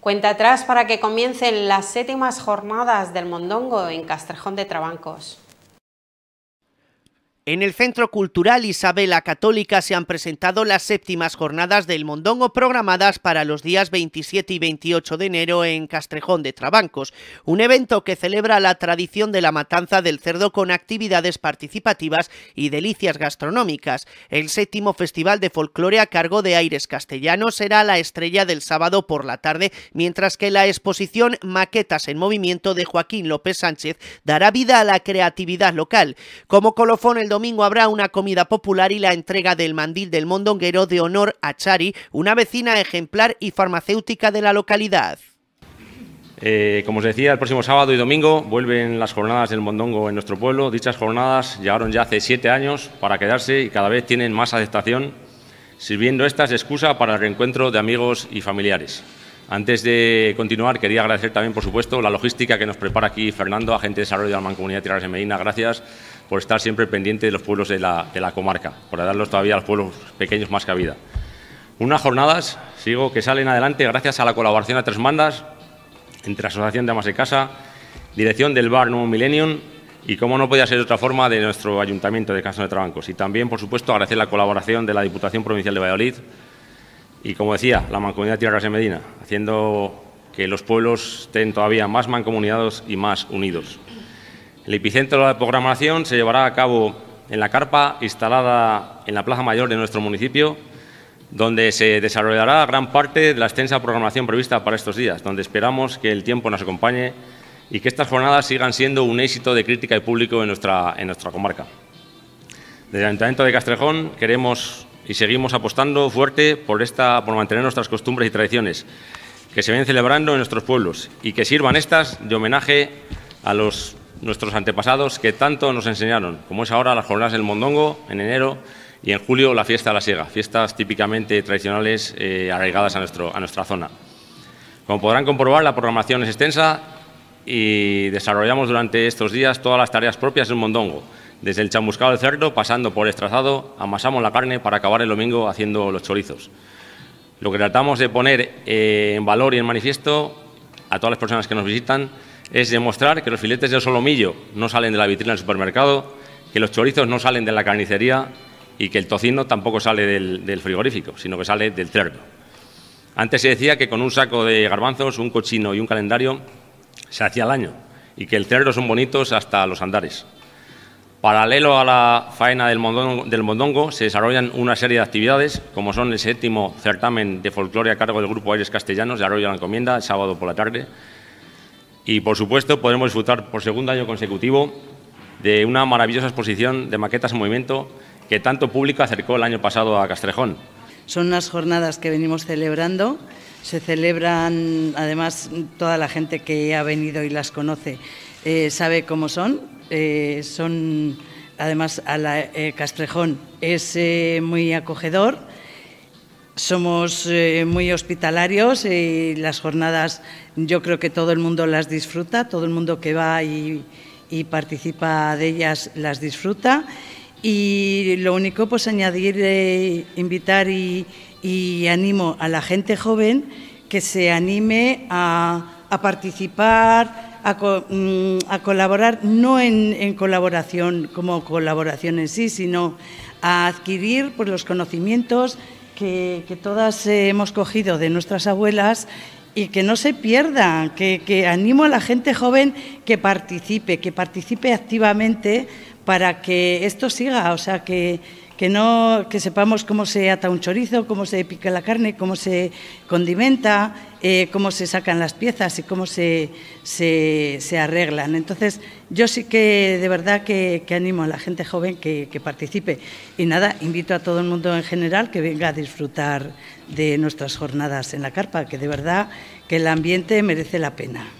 Cuenta atrás para que comiencen las séptimas jornadas del Mondongo en Castrejón de Trabancos. En el Centro Cultural Isabela Católica se han presentado las séptimas jornadas del Mondongo programadas para los días 27 y 28 de enero en Castrejón de Trabancos, un evento que celebra la tradición de la matanza del cerdo con actividades participativas y delicias gastronómicas. El séptimo Festival de Folclore a cargo de Aires Castellanos será la estrella del sábado por la tarde, mientras que la exposición Maquetas en Movimiento de Joaquín López Sánchez dará vida a la creatividad local. Como colofón el domingo habrá una comida popular y la entrega del mandil del mondonguero de honor a Chari, una vecina ejemplar y farmacéutica de la localidad. Eh, como os decía, el próximo sábado y domingo vuelven las jornadas del mondongo en nuestro pueblo. Dichas jornadas llegaron ya hace siete años para quedarse y cada vez tienen más aceptación, sirviendo estas de excusa para el reencuentro de amigos y familiares. Antes de continuar, quería agradecer también, por supuesto, la logística que nos prepara aquí Fernando, agente de desarrollo de la Mancomunidad Tierras de Medina. Gracias por estar siempre pendiente de los pueblos de la, comarca, por darlos todavía a los pueblos pequeños más cabida. Unas jornadas, sigo, que salen adelante gracias a la colaboración de tres mandas entre Asociación de Amas de Casa, dirección del bar Nuevo Millennium y, como no podía ser de otra forma, de nuestro Ayuntamiento de Casas de Trabancos. Y también, por supuesto, agradecer la colaboración de la Diputación Provincial de Valladolid y como decía, la mancomunidad Tierras de Medina, haciendo que los pueblos estén todavía más mancomunidados y más unidos. El epicentro de la programación se llevará a cabo en la carpa instalada en la Plaza Mayor de nuestro municipio, donde se desarrollará gran parte de la extensa programación prevista para estos días, donde esperamos que el tiempo nos acompañe y que estas jornadas sigan siendo un éxito de crítica y público en nuestra, en nuestra comarca. Desde el Ayuntamiento de Castrejón queremos y seguimos apostando fuerte por, esta, por mantener nuestras costumbres y tradiciones que se ven celebrando en nuestros pueblos y que sirvan estas de homenaje a los, nuestros antepasados que tanto nos enseñaron, como es ahora las jornadas del Mondongo en enero y en julio la fiesta de la siega, fiestas típicamente tradicionales eh, arraigadas a, nuestro, a nuestra zona. Como podrán comprobar, la programación es extensa y desarrollamos durante estos días todas las tareas propias del Mondongo, desde el chamuscado del cerdo, pasando por el estrazado, amasamos la carne para acabar el domingo haciendo los chorizos. Lo que tratamos de poner eh, en valor y en manifiesto a todas las personas que nos visitan es demostrar que los filetes de solomillo no salen de la vitrina del supermercado, que los chorizos no salen de la carnicería y que el tocino tampoco sale del, del frigorífico, sino que sale del cerdo. Antes se decía que con un saco de garbanzos, un cochino y un calendario se hacía el año y que el cerdo son bonitos hasta los andares. Paralelo a la faena del mondongo, se desarrollan una serie de actividades, como son el séptimo certamen de folclore a cargo del Grupo Aires Castellanos de Arroyo de la Encomienda, el sábado por la tarde. Y, por supuesto, podremos disfrutar por segundo año consecutivo de una maravillosa exposición de maquetas en movimiento que tanto público acercó el año pasado a Castrejón. Son unas jornadas que venimos celebrando. Se celebran, además, toda la gente que ha venido y las conoce eh, sabe cómo son, eh, son, además, a la, eh, Castrejón es eh, muy acogedor. Somos muy hospitalarios y las jornadas yo creo que todo el mundo las disfruta, todo el mundo que va y, participa de ellas las disfruta. Y lo único, pues añadir, invitar y, y animo a la gente joven que se anime a participar, Mm, a, colaborar, no en, colaboración como colaboración en sí, sino a adquirir pues, los conocimientos que, todas hemos cogido de nuestras abuelas y que no se pierdan, que animo a la gente joven que participe, que participe activamente para que esto siga, o sea, que, que no que sepamos cómo se ata un chorizo, cómo se pica la carne, cómo se condimenta, eh, cómo se sacan las piezas y cómo se, se, arreglan. Entonces, yo sí que de verdad que, animo a la gente joven que, que, participe. Y nada, invito a todo el mundo en general que venga a disfrutar de nuestras jornadas en la carpa, que de verdad que el ambiente merece la pena.